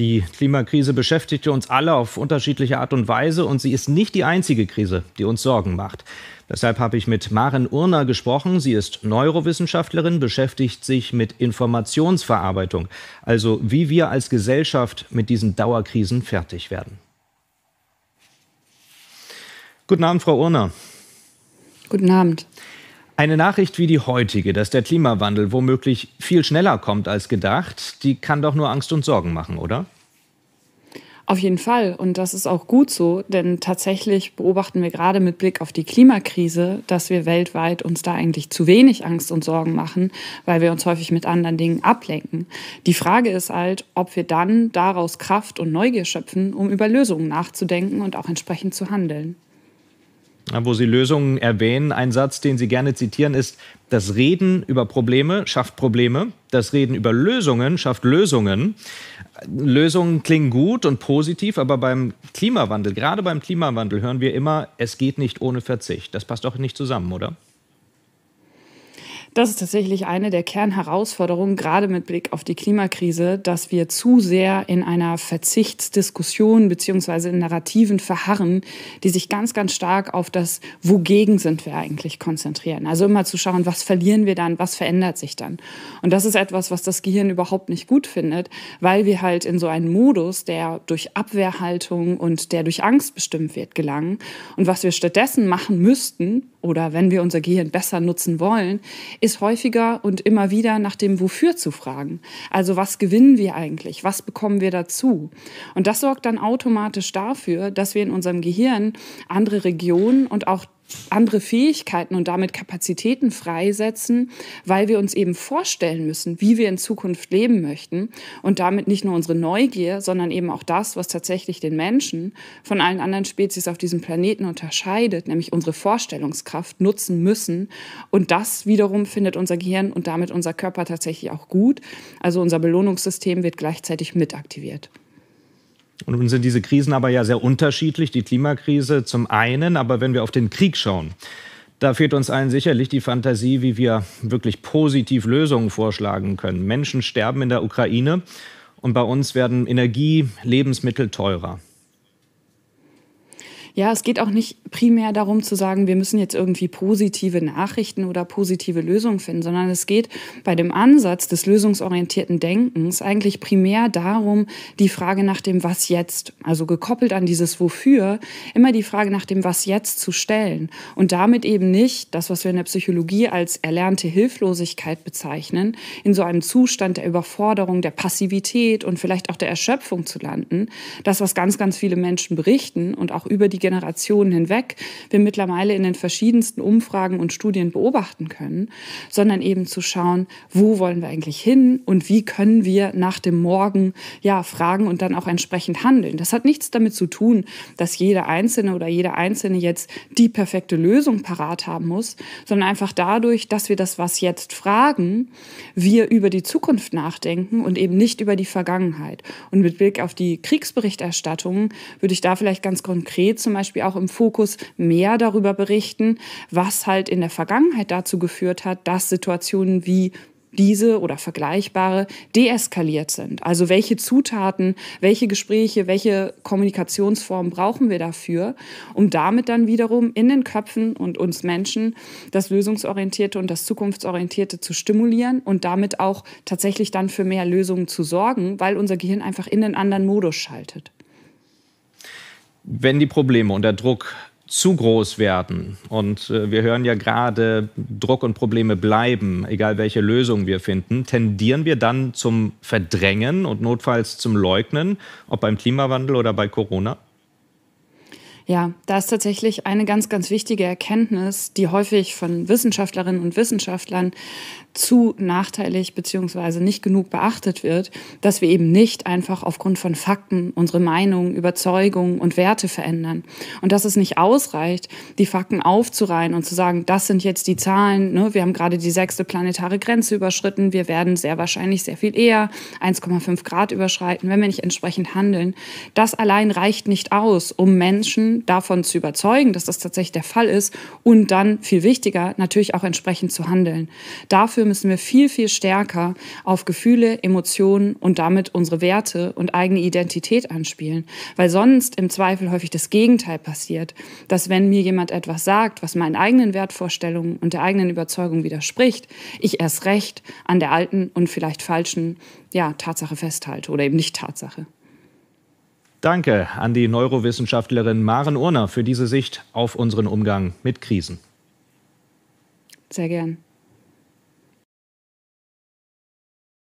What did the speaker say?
Die Klimakrise beschäftigt uns alle auf unterschiedliche Art und Weise und sie ist nicht die einzige Krise, die uns Sorgen macht. Deshalb habe ich mit Maren Urner gesprochen. Sie ist Neurowissenschaftlerin, beschäftigt sich mit Informationsverarbeitung, also wie wir als Gesellschaft mit diesen Dauerkrisen fertig werden. Guten Abend, Frau Urner. Guten Abend. Eine Nachricht wie die heutige, dass der Klimawandel womöglich viel schneller kommt als gedacht, die kann doch nur Angst und Sorgen machen, oder? Auf jeden Fall. Und das ist auch gut so, denn tatsächlich beobachten wir gerade mit Blick auf die Klimakrise, dass wir weltweit uns da eigentlich zu wenig Angst und Sorgen machen, weil wir uns häufig mit anderen Dingen ablenken. Die Frage ist halt, ob wir dann daraus Kraft und Neugier schöpfen, um über Lösungen nachzudenken und auch entsprechend zu handeln wo Sie Lösungen erwähnen. Ein Satz, den Sie gerne zitieren, ist, das Reden über Probleme schafft Probleme, das Reden über Lösungen schafft Lösungen. Lösungen klingen gut und positiv, aber beim Klimawandel, gerade beim Klimawandel hören wir immer, es geht nicht ohne Verzicht. Das passt doch nicht zusammen, oder? Das ist tatsächlich eine der Kernherausforderungen, gerade mit Blick auf die Klimakrise, dass wir zu sehr in einer Verzichtsdiskussion beziehungsweise in Narrativen verharren, die sich ganz, ganz stark auf das Wogegen sind wir eigentlich konzentrieren. Also immer zu schauen, was verlieren wir dann, was verändert sich dann. Und das ist etwas, was das Gehirn überhaupt nicht gut findet, weil wir halt in so einen Modus, der durch Abwehrhaltung und der durch Angst bestimmt wird, gelangen. Und was wir stattdessen machen müssten, oder wenn wir unser Gehirn besser nutzen wollen, ist häufiger und immer wieder nach dem Wofür zu fragen. Also was gewinnen wir eigentlich? Was bekommen wir dazu? Und das sorgt dann automatisch dafür, dass wir in unserem Gehirn andere Regionen und auch andere Fähigkeiten und damit Kapazitäten freisetzen, weil wir uns eben vorstellen müssen, wie wir in Zukunft leben möchten und damit nicht nur unsere Neugier, sondern eben auch das, was tatsächlich den Menschen von allen anderen Spezies auf diesem Planeten unterscheidet, nämlich unsere Vorstellungskraft nutzen müssen. Und das wiederum findet unser Gehirn und damit unser Körper tatsächlich auch gut. Also unser Belohnungssystem wird gleichzeitig mit aktiviert. Und nun sind diese Krisen aber ja sehr unterschiedlich. Die Klimakrise zum einen, aber wenn wir auf den Krieg schauen, da fehlt uns allen sicherlich die Fantasie, wie wir wirklich positiv Lösungen vorschlagen können. Menschen sterben in der Ukraine und bei uns werden Energie, Lebensmittel teurer ja, es geht auch nicht primär darum zu sagen, wir müssen jetzt irgendwie positive Nachrichten oder positive Lösungen finden, sondern es geht bei dem Ansatz des lösungsorientierten Denkens eigentlich primär darum, die Frage nach dem Was jetzt, also gekoppelt an dieses Wofür, immer die Frage nach dem Was jetzt zu stellen und damit eben nicht das, was wir in der Psychologie als erlernte Hilflosigkeit bezeichnen, in so einem Zustand der Überforderung, der Passivität und vielleicht auch der Erschöpfung zu landen. Das, was ganz, ganz viele Menschen berichten und auch über die Generationen hinweg wir mittlerweile in den verschiedensten Umfragen und Studien beobachten können, sondern eben zu schauen, wo wollen wir eigentlich hin und wie können wir nach dem Morgen ja fragen und dann auch entsprechend handeln. Das hat nichts damit zu tun, dass jeder Einzelne oder jeder Einzelne jetzt die perfekte Lösung parat haben muss, sondern einfach dadurch, dass wir das, was jetzt fragen, wir über die Zukunft nachdenken und eben nicht über die Vergangenheit. Und mit Blick auf die Kriegsberichterstattung würde ich da vielleicht ganz konkret zum zum Beispiel auch im Fokus mehr darüber berichten, was halt in der Vergangenheit dazu geführt hat, dass Situationen wie diese oder vergleichbare deeskaliert sind. Also welche Zutaten, welche Gespräche, welche Kommunikationsformen brauchen wir dafür, um damit dann wiederum in den Köpfen und uns Menschen das Lösungsorientierte und das Zukunftsorientierte zu stimulieren und damit auch tatsächlich dann für mehr Lösungen zu sorgen, weil unser Gehirn einfach in den anderen Modus schaltet. Wenn die Probleme unter Druck zu groß werden. Und äh, wir hören ja gerade, Druck und Probleme bleiben, egal welche Lösung wir finden. Tendieren wir dann zum Verdrängen und notfalls zum Leugnen, ob beim Klimawandel oder bei Corona? Ja, da ist tatsächlich eine ganz, ganz wichtige Erkenntnis, die häufig von Wissenschaftlerinnen und Wissenschaftlern zu nachteilig beziehungsweise nicht genug beachtet wird, dass wir eben nicht einfach aufgrund von Fakten unsere Meinung, Überzeugung und Werte verändern. Und dass es nicht ausreicht, die Fakten aufzureihen und zu sagen, das sind jetzt die Zahlen, ne? wir haben gerade die sechste planetare Grenze überschritten, wir werden sehr wahrscheinlich sehr viel eher 1,5 Grad überschreiten, wenn wir nicht entsprechend handeln. Das allein reicht nicht aus, um Menschen davon zu überzeugen, dass das tatsächlich der Fall ist und dann viel wichtiger natürlich auch entsprechend zu handeln. Dafür müssen wir viel, viel stärker auf Gefühle, Emotionen und damit unsere Werte und eigene Identität anspielen, weil sonst im Zweifel häufig das Gegenteil passiert, dass wenn mir jemand etwas sagt, was meinen eigenen Wertvorstellungen und der eigenen Überzeugung widerspricht, ich erst recht an der alten und vielleicht falschen ja, Tatsache festhalte oder eben nicht Tatsache. Danke an die Neurowissenschaftlerin Maren Urner für diese Sicht auf unseren Umgang mit Krisen. Sehr gern.